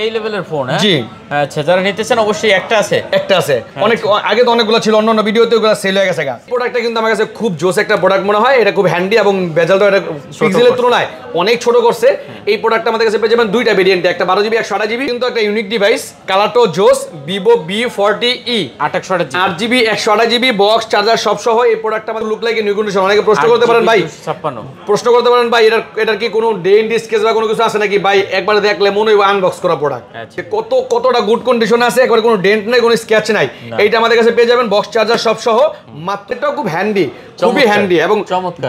এই লেভেলের ফোন হ্যাঁ? জি আচ্ছা যারা নিতেছেন অবশ্যই একটা আছে একটা আছে আচ্ছা। অনেক আগে তো অনেকগুলো ছিল অন্য অন্য ভিডিওতে ওগুলো সেল হয়ে গেছে প্রোডাক্টটা কিন্তু আমার কাছে খুব জোস একটা প্রোডাক্ট মনে হয় এটা খুব হ্যান্ডি এবং বেজালটা এটা পিক্সেলের তুলনায় অনেক ছোট করছে এই প্রোডাক্টটা আমাদের কাছে পেয়ে যাবেন দুইটা ভেরিয়েন্ট একটা বারো জিবি একশো আটা জিবি কিন্তু একটা ইউনিক ডিভাইস কালারটো জোস ভিভো বি ফর্টি ই আটাশো আট জিবি একশো আটা জিবি বক্স চার্জার সবসহ এই প্রোডাক্টটা আমাদের লুক লাগে নিউ কন্ডিশন অনেকে প্রশ্ন করতে পারেন ভাই ছাপ্পান্ন প্রশ্ন করতে পারেন ভাই এটার এটার কি কোনো ডেন ডিসকেস বা কোনো কিছু আছে নাকি ভাই একবার দেখলে মনে হয় আনবক্স করা প্রোডাক্ট হ্যাঁ, কত কতটা গুড কন্ডিশন আছে একবার কোনো ডেন্ট নাই কোনো স্ক্যাচ নাই এইটা আমাদের কাছে পেয়ে যাবেন বক্স চার্জার সব সহ মাত্রাটাও খুব হ্যান্ডি খুবই হ্যান্ডি এবং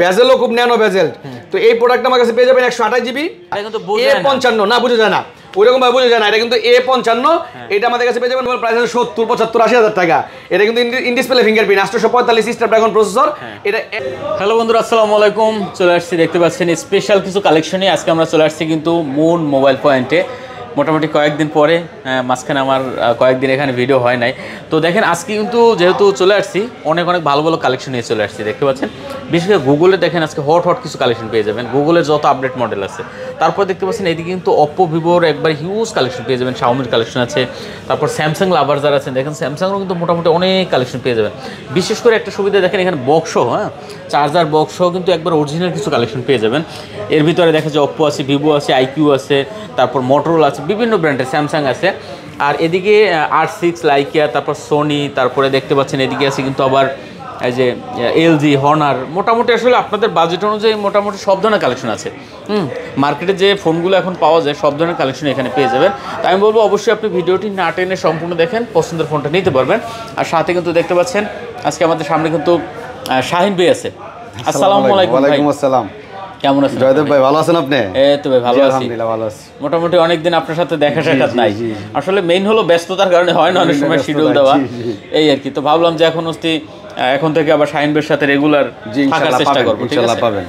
বেজেলও খুব ন্যানো বেজেল হ্যাঁ। তো এই প্রোডাক্ট আমার কাছে পেয়ে যাবেন একশো আঠাশ জিবি এ পঞ্চান্ন না বুঝে যায় না ওইরকম ভাবে বোঝা যায় না এটা কিন্তু এ পঞ্চান্ন হ্যাঁ। এটা আমাদের কাছে পেয়ে যাবেন প্রায় সত্তর পঁচাত্তর আশি হাজার টাকা এটা কিন্তু ইনডিসপ্লে ফিঙ্গারপ্রিন্ট আটশোশো পঁয়তাল্লিশ স্ট্যাপড্রাগন প্রসেসর এটা হ্যালো বন্ধুরা আসসালামু আলাইকুম চলে আসছি দেখতে পাচ্ছেন স্পেশাল কিছু কালেকশনে আজকে আমরা চলে আসছি কিন্তু মুন মোবাইল পয়েন্টে মোটামুটি কয়েকদিন পরে হ্যাঁ, মাঝখানে আমার কয়েকদিন এখানে ভিডিও হয় নাই তো দেখেন আজকে কিন্তু যেহেতু চলে আসছি অনেক অনেক ভালো ভালো কালেকশন নিয়ে চলে আসছি দেখতে পাচ্ছেন বিশেষ করে গুগলে দেখেন আজকে হট হট কিছু কালেকশন পেয়ে যাবেন গুগলের যত আপডেট মডেল আছে তারপর দেখতে পাচ্ছেন এদিকে কিন্তু অপো ভিভোর একবার হিউজ কালেকশন পেয়ে যাবেন শাওমির কালেকশন আছে তারপর স্যামসাং লাভার যারা আছেন দেখেন স্যামসাংও কিন্তু মোটামুটি অনেক কালেকশন পেয়ে যাবেন বিশেষ করে একটা সুবিধা দেখেন এখানে বক্সও হ্যাঁ চার্জার বক্সও কিন্তু একবার অরিজিনাল কিছু কালেকশন পেয়ে যাবেন এর ভিতরে দেখা যায় অপ্পো আছে ভিভো আছে আইকিউ আছে তারপর মোটরোল আছে বিভিন্ন ব্র্যান্ডের স্যামসাং আছে আর এদিকে আর সিক্স লাইকিয়া তারপর সোনি তারপরে দেখতে পাচ্ছেন এদিকে আছে কিন্তু আবার এই যে এলজি হর্নার মোটামুটি আসলে আপনাদের বাজেট অনুযায়ী মোটামুটি সব ধরনের কালেকশন আছে হুম মার্কেটে যে ফোনগুলো এখন পাওয়া যায় সব ধরনের কালেকশন এখানে পেয়ে যাবেন তাই আমি বলবো অবশ্যই আপনি ভিডিওটি না টেনে সম্পূর্ণ দেখেন পছন্দের ফোনটা নিতে পারবেন আর সাথে কিন্তু দেখতে পাচ্ছেন আজকে আমাদের সামনে কিন্তু শাহিন ভাই আছে আসসালামু আলাইকুম ওয়ালাইকুম আসসালাম কেমন আছেন জয়দেব ভাই ভালো আছেন আপনি এই তো ভাই ভালো আছি আলহামদুলিল্লাহ ভালো আছি মোটামুটি অনেক দিন আপনার সাথে দেখা সাক্ষাৎ নাই আসলে মেইন হলো ব্যস্ততার কারণে হয় না অনেক সময় শিডিউল দেওয়া এই আর কি তো ভাবলাম যে এখন হচ্ছে এখন থেকে আবার শাহিন ভাইয়ের সাথে রেগুলার থাকার চেষ্টা করব ঠিক আছে পাবেন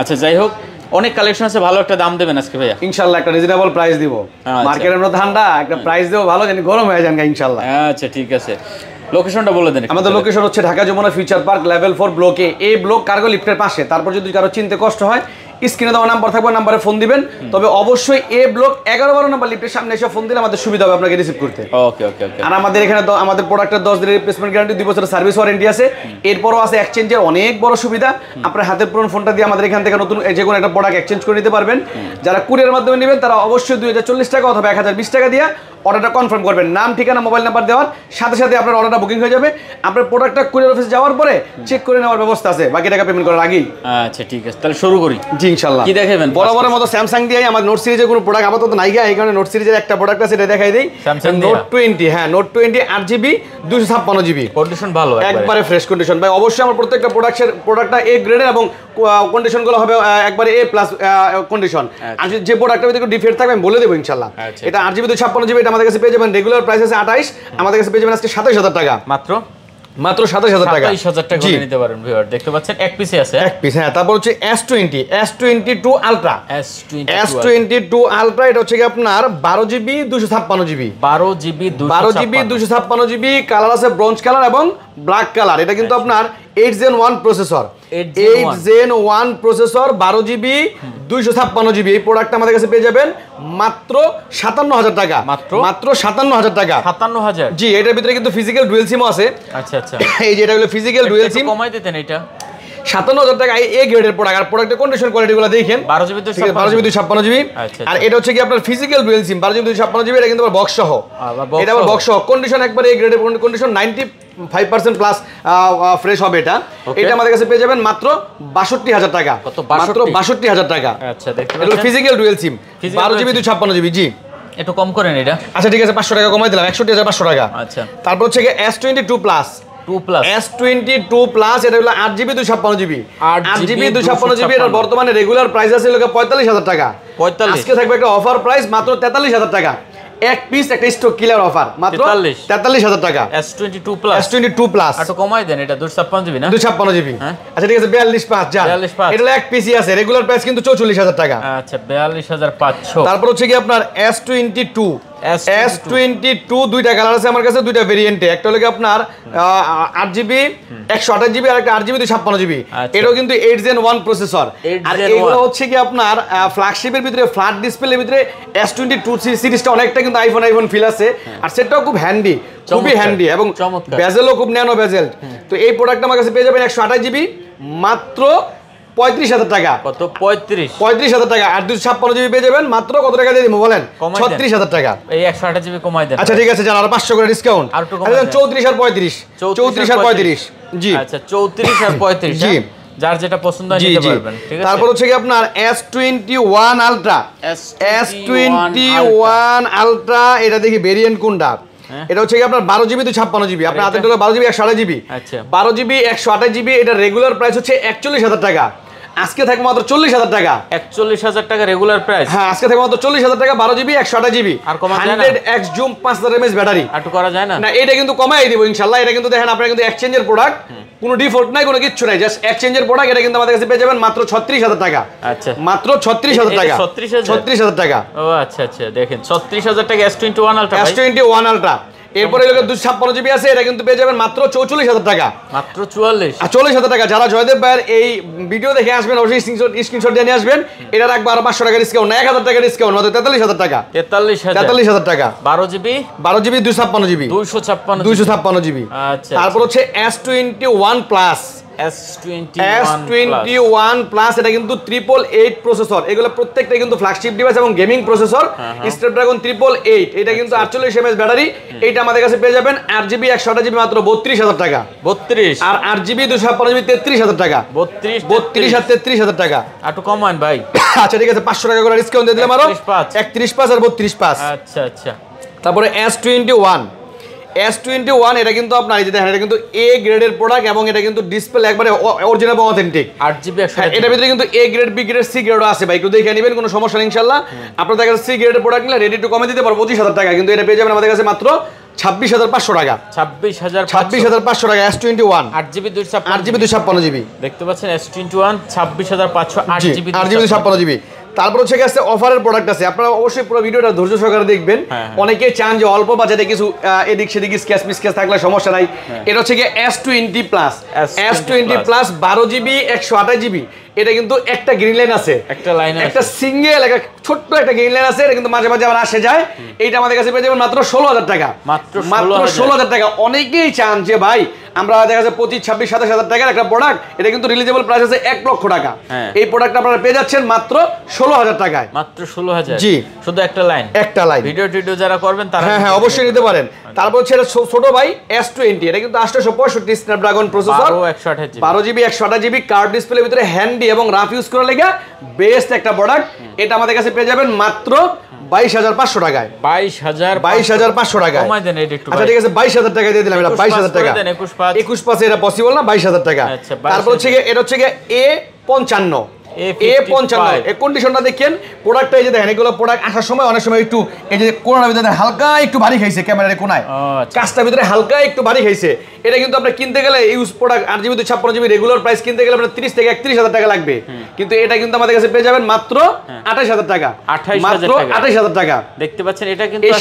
আচ্ছা যাই হোক অনেক কালেকশন আছে ভালো একটা দাম দেবেন আজকে ভাইয়া ইনশাআল্লাহ একটা রিজনেবল প্রাইস দিব আচ্ছা। মার্কেটে আমরা ঠান্ডা একটা প্রাইস দেব ভালো জানি গরম হয়ে যান ইনশাআল্লাহ আচ্ছা ঠিক আছে লোকেশনটা বলে দেন আমাদের লোকেশন হচ্ছে Dhaka Jamuna future park level four ব্লকে এ ব্লক কার্গো লিফটের পাশে তারপর যদি কারো চিনতে কষ্ট হয় স্ক্রিনে দেওয়া নাম্বার থাকবে নাম্বারে ফোন দিবেন তবে অবশ্যই এ ব্লক এগারো বারো নাম্বার লিফ্টের সামনে এসে ফোন দিলে আমাদের সুবিধা হবে আপনাকে রিসিভ করতে আর আমাদের এখানে আমাদের প্রোডাক্টের দশ দিনের রিপ্লেসমেন্ট গ্যারান্টি দুই বছরের সার্ভিস ওয়ারেন্টি আছে এরপরও আছে এক্সচেঞ্জের অনেক বড় সুবিধা আপনার হাতের পুরনো ফোনটা দিয়ে আমাদের এখান থেকে নতুন যে কোনো একটা প্রোডাক্ট এক্সচেঞ্জ করে নিতে পারবেন যারা কুরিয়ার মাধ্যমে নেবেন তারা অবশ্যই দুই হাজার চল্লিশ টাকা অথবা এক হাজার বিশ টাকা দিয়ে অর্ডারটা কনফার্ম করবেন নাম ঠিকানা মোবাইল নাম্বার দেওয়ার সাথে সাথে আপনার অর্ডারটা বুকিং হয়ে যাবে আপনার প্রোডাক্টটা কুরিয়ার অফিসে যাওয়ার পরে চেক করে নেওয়ার ব্যবস্থা আছে বাকি টাকা পেমেন্ট করার আগেই আচ্ছা ঠিক আছে তাহলে শুরু করি কি দেখাবেন বরাবরের মতো স্যামসাং আমার নোট সিরিজের কোনো প্রোডাক্ট আপাতত নাই গিয়া এই কারণে নোট সিরিজের একটা প্রোডাক্ট আছে এটা দেখাই নোট টোয়েন্টি হ্যাঁ নোট টোয়েন্টি আট জিবি দুশো ছাপ্পান্ন জিবি কন্ডিশন ভালো একবারে ফ্রেশ কন্ডিশন ভাই অবশ্যই আমার প্রত্যেকটা প্রোডাক্টের প্রোডাক্টটা এ গ্রেডের এবং কন্ডিশনগুলো হবে একবারে এ প্লাস কন্ডিশন আর যে প্রোডাক্টের ভিতরে ডিফেক্ট থাকবে আমি বলে দেবো ইনশাল্লাহ আচ্ছা। এটা আট জিবি দুশো ছাপ্পান্ন জিবি এটা আমাদের কাছে পেয়ে যাবেন রেগুলার প্রাইস আছে আঠাইশ আমাদের কাছে পেয়ে যাবেন আজকে সাতাইশ হাজার টাকা মাত্র মাত্র সাতাশ হাজার টাকা সাতাশ হাজার টাকা নিতে পারেন ভিউয়ার দেখতে পাচ্ছেন এক পিসে আছে এক পিসে হ্যাঁ তারপর হচ্ছে S twenty S twenty two ultra S S twenty two ultra এটা হচ্ছে কি আপনার বারো জিবি দুশো ছাপ্পান্ন জিবি বারো জিবি বারো জিবি দুশো ছাপ্পান্ন জিবি কালার আছে ব্রঞ্জ কালার এবং ব্ল্যাক কালার এটা কিন্তু আপনার eight gen one processor eight gen one processor বারো জিবি দুইশো ছাপ্পান্ন জিবি এই প্রোডাক্টটা আমাদের কাছে পেয়ে যাবেন মাত্র সাতান্ন হাজার টাকা মাত্র মাত্র সাতান্ন হাজার টাকা সাতান্ন হাজার জি এটার ভিতরে কিন্তু ফিজিক্যাল ডুয়েল সিমও আছে আচ্ছা আচ্ছা এই যে এটা হলো ফিজিক্যাল ডুয়েল সিম কমাই দিতেন এটা সাতান্ন হাজার টাকা এ গ্রেডের প্রোডাক্ট আর প্রোডাক্টের কন্ডিশন কোয়ালিটিগুলো দেখেন বারো জিবি আচ্ছা, আর আচ্ছা। এটা হচ্ছে কি আপনার ফিজিক্যাল ডুয়েল সিম বারো জিবি এটা কিন্তু বক্স সহ এটা আবার বক্স সহ কন্ডিশন একবার এ গ্রেডের কন্ডিশন নাইনটি প্লাস ফ্রেশ হবে এটা এটা আমাদের কাছে পেয়ে যাবেন মাত্র বাষট্টি হাজার টাকা মাত্র বাষট্টি হাজার টাকা আচ্ছা ফিজিক্যাল ডুয়েল সিম বারো জিবি দুই ছাপ্পান্ন জিবি জি একটু কম করেন এটা আচ্ছা ঠিক আছে পাঁচশো টাকা কমাই দিলাম একষট্টি হাজার পাঁচশো টাকা আচ্ছা তারপর হচ্ছে এস টোয়েন্টি টু প্লাস তেতাল্লিশ হাজার টাকা এক পিস একটা স্টক কিলার অফার মাত্র কমাই দেন এটা 256 জিবি না 256 জিবি হ্যাঁ। আচ্ছা ঠিক আছে 42500 যা 42500 আছে রেগুলার প্রাইস কিন্তু 44000 টাকা আচ্ছা 42500 তারপর হচ্ছে কি আপনার S22 এস টোয়েন্টি টু দুইটা কালার আছে আমার কাছে দুইটা ভেরিয়েন্টে একটা হলো আপনার আট জিবি একশো আঠাশ জিবি আর একটা আট জিবি আচ্ছা। এটাও কিন্তু এইট জেন ওয়ান প্রসেসর আর এগুলো হচ্ছে কি আপনার ফ্ল্যাগশিপের ভিতরে ফ্ল্যাট ডিসপ্লের ভিতরে এস টোয়েন্টি টু সিরিজটা অনেকটা কিন্তু আইফোন আইফোন ফিল আছে হ্যাঁ। আর সেটাও খুব হ্যান্ডি খুবই হ্যান্ডি এবং ব্যাজেলও খুব ন্যানো ব্যাজেল তো এই প্রোডাক্ট আমার কাছে পেয়ে যাবেন একশো আঠাশ জিবি মাত্র পঁয়ত্রিশ হাজার টাকা পঁয়ত্রিশ হাজার টাকা আর দুশো ছাপ্পান্ন জিবি পেয়ে যাবেন মাত্র কত টাকা হাজার টাকা আচ্ছা ঠিক আছে পাঁচশো আচ্ছা, চৌত্রিশ আর পঁয়ত্রিশ চৌত্রিশ আর পঁয়ত্রিশ আচ্ছা, হ্যাঁ? যার যেটা পছন্দ তারপর হচ্ছে কি আপনার ওয়ান আলট্রা আলট্রা এটা দেখি ভেরিয়েন্ট কোনটা হ্যাঁ। এটা হচ্ছে কি আপনার বারো জিবি তো ছাপ্পান্ন জিবি আপনার হাতে বারো জিবি একশো আঠাশ জিবি আচ্ছা। বারো জিবি একশো আঠাশ জিবি এটা রেগুলার প্রাইস হচ্ছে একচল্লিশ হাজার টাকা আজকে থাকবে মাত্র চল্লিশ হাজার টাকা একচল্লিশ হাজার টাকা রেগুলার প্রাইস হ্যাঁ আজকে থাকবে মাত্র চল্লিশ হাজার টাকা বারো জিবি একশো আটা জিবি আর কমা এক্স জুম পাঁচ হাজার এমএস ব্যাটারি আর করা যায় না না এটা কিন্তু কমাই দিব ইনশাল্লাহ এটা কিন্তু দেখেন আপনার কিন্তু এক্সচেঞ্জের প্রোডাক্ট কোনো ডিফল্ট নাই কোনো কিছু নাই জাস্ট এক্সচেঞ্জের প্রোডাক্ট এটা কিন্তু আমাদের কাছে পেয়ে যাবেন মাত্র ছত্রিশ হাজার টাকা আচ্ছা মাত্র ছত্রিশ হাজার টাকা ছত্রিশ হাজার টাকা ও আচ্ছা আচ্ছা দেখেন ছত্রিশ হাজার টাকা S twenty one ultra S twenty one ultra এরপরে দুশো ছাপ্পান্ন জিবি আছে এটা কিন্তু পেয়ে যাবেন মাত্র চৌচল্লিশ হাজার টাকা মাত্র চুয়াল্লিশ চল্লিশ হাজার টাকা যারা জয়দেব ভাইয়ের এই ভিডিও দেখে আসবেন অবশ্যই স্ক্রিনশট দিয়ে নিয়ে আসবেন এটা রাখবো আর পাঁচশো টাকা ডিসকাউন্ট এক হাজার টাকা ডিসকাউন্ট মাত্র তেতাল্লিশ হাজার টাকা তেতাল্লিশ তেতাল্লিশ হাজার টাকা বারো জিবি বারো জিবি দুশো ছাপ্পান্ন জিবি দুশো ছাপ্পান্ন দুশো ছাপ্পান্ন জিবি আচ্ছা, তারপর আচ্ছা। হচ্ছে S twenty one plus S21 Plus এটা কিন্তু 888 প্রসেসর এগুলো প্রত্যেকটা কিন্তু ফ্ল্যাগশিপ ডিভাইস এবং গেমিং প্রসেসর স্ন্যাপড্রাগন 888 এটা কিন্তু 48 এমএস ব্যাটারি এটা আমাদের কাছে পেয়ে যাবেন RGB জিবি একশো মাত্র 32000 টাকা 32 আর RGB জিবি দুশো ছাপ্পান্ন টাকা 32 32 আর তেত্রিশ হাজার টাকা একটু কমান ভাই আচ্ছা ঠিক আছে 500 টাকা করে ডিসকাউন্ট দিয়ে দিলাম আরো 35 35 আর 32 পাঁচ আচ্ছা আচ্ছা তারপরে S21 এস টোয়েন্টি ওয়ান এটা কিন্তু আপনার এই যে দেখেন এটা কিন্তু এ গ্রেডের প্রোডাক্ট এবং এটা কিন্তু ডিসপ্লে একবারে অরিজিনাল বা অথেন্টিক আট জিবি হ্যাঁ, এটার ভিতরে কিন্তু A grade B grade C গ্রেডও আছে ভাই একটু দেখে নেবেন কোনো সমস্যা নেই ইনশাল্লাহ আপনার কাছে সি গ্রেডের প্রোডাক্ট নিলে রেডি টু কমে দিতে পারবো পঁচিশ হাজার টাকা কিন্তু এটা পেয়ে যাবেন আমাদের কাছে মাত্র ছাব্বিশ হাজার পাঁচশো টাকা ছাব্বিশ হাজার ছাব্বিশ হাজার পাঁচশো টাকা এস টোয়েন্টি ওয়ান আট জিবি দুই আট জিবি দুই ছাপ্পান্ন জিবি দেখতে পাচ্ছেন এস টোয়েন্টি ওয়ান ছাব্বিশ হাজার পাঁচশো আট জিবি আট জিবি দুই ছাপ্পান্ন জিবি তারপর হচ্ছে গেছে অফারের প্রোডাক্ট আছে আপনারা অবশ্যই পুরো ভিডিওটা ধৈর্য সহকারে দেখবেন হ্যাঁ, হ্যাঁ। অনেকে চান যে অল্প বাজেটে কিছু এদিক সেদিক স্ক্যাচ মিসক্যাচ থাকলে সমস্যা নাই হ্যাঁ। এটা হচ্ছে গিয়ে S twenty plus S twenty plus বারো জিবি একশো আঠাশ জিবি এটা কিন্তু একটা গ্রিন লাইন আছে একটা লাইন একটা সিঙ্গেল একটা ছোট্ট একটা গ্রিন লাইন আছে এটা কিন্তু মাঝে মাঝে আবার আসে যায় এইটা আমাদের কাছে পেয়ে যাবেন মাত্র ষোলো হাজার টাকা মাত্র মাত্র ষোলো হাজার টাকা অনেকেই চান যে ভাই আমরা দেখা যাচ্ছে পঁচিশ ছাব্বিশ সাতাশ হাজার টাকার একটা প্রোডাক্ট এটা কিন্তু রিলিজেবল প্রাইস আছে এক লক্ষ টাকা হ্যাঁ। এই প্রোডাক্ট আপনারা পেয়ে যাচ্ছেন মাত্র ষোলো হাজার টাকায় মাত্র ষোলো হাজার জি শুধু একটা লাইন একটা লাইন ভিডিও টিডিও যারা করবেন তারা হ্যাঁ হ্যাঁ অবশ্যই নিতে পারেন আচ্ছা। তারপর হচ্ছে ছোট ভাই এস টোয়েন্টি এটা কিন্তু আটশোশো পঁয়ষট্টি স্ন্যাপড্রাগন প্রসেসর বারো জিবি একশো আঠাশ জিবি কার্ড ডিসপ্লে ভিতরে হ্যান্ড কোয়ান্টিটি এবং রাফ ইউজ করে লেগে বেস্ট একটা প্রোডাক্ট এটা আমাদের কাছে পেয়ে যাবেন মাত্র বাইশ হাজার পাঁচশো টাকায় বাইশ হাজার বাইশ হাজার পাঁচশো টাকায় আচ্ছা, বাইশ হাজার টাকা দিয়ে দিলাম বাইশ হাজার টাকা একুশ পাঁচ এটা পসিবল না বাইশ হাজার টাকা আচ্ছা, তারপর হচ্ছে এটা হচ্ছে এ পঞ্চান্ন রেগুলার প্রাইস আচ্ছা। কিনতে আপনার তিরিশ থেকে একত্রিশ হাজার টাকা লাগবে কিন্তু এটা কিন্তু আমাদের কাছে পেয়ে যাবেন মাত্র হ্যাঁ। আঠাশ হাজার টাকা মাত্র আঠাশ হাজার টাকা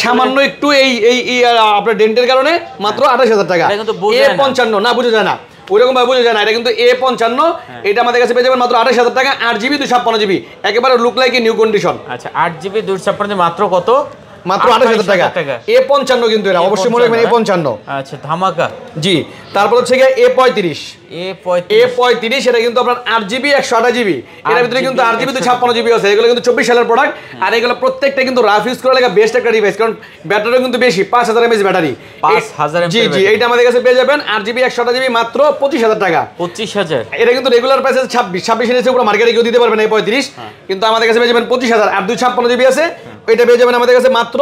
সামান্য একটু এই এই আপনার ডেন্টের কারণে মাত্র হ্যাঁ। আঠাশ হাজার টাকা এ পঞ্চান্ন না বুঝে যায় না ওইরকম ভাবে বোঝা যায় না এটা কিন্তু এ পঞ্চান্ন হ্যাঁ। এটা আমাদের কাছে পেয়ে যাবেন মাত্র আঠাশ হাজার টাকা আট জিবি দুশো ছাপ্পান্ন জিবি একেবারে লুক লাইক নিউ কন্ডিশন আচ্ছা আট জিবি দুশো ছাপ্পান্ন মাত্র কত মাত্র আঠাশ হাজার টাকা এ পঞ্চান্ন কিন্তু এটা অবশ্যই মনে রাখবেন এ পঞ্চান্ন হ্যাঁ। আচ্ছা ধামাকা জি তারপর হচ্ছে গিয়ে এ পঁয়ত্রিশ এ পঁয়ত্রিশ এটা কিন্তু আপনার আট জিবি একশো জিবি এর ভিতরে কিন্তু আট জিবি তো ছাপ্পান্ন জিবি আছে এগুলো কিন্তু চব্বিশ সালের প্রোডাক্ট আর এগুলো প্রত্যেকটা কিন্তু রাফ ইউজ করা লাগে বেস্ট একটা ডিভাইস কারণ ব্যাটারি কিন্তু বেশি পাঁচ হাজার এমএস ব্যাটারি পাঁচ হাজার জি জি এইটা আমাদের কাছে পেয়ে যাবেন আট জিবি একশো জিবি মাত্র পঁচিশ হাজার টাকা পঁচিশ হাজার এটা কিন্তু রেগুলার প্রাইস আছে ছাব্বিশ ছাব্বিশ এর উপরে মার্কেটে কেউ দিতে পারবেন এ পঁয়ত্রিশ হ্যাঁ। কিন্তু আমাদের কাছে পেয়ে যাবেন পঁচিশ হাজার আর দুই ছাপ্পান্ন জিবি আছে হ্যাঁ। এটা পেয়ে যাবেন আমাদের কাছে মাত্র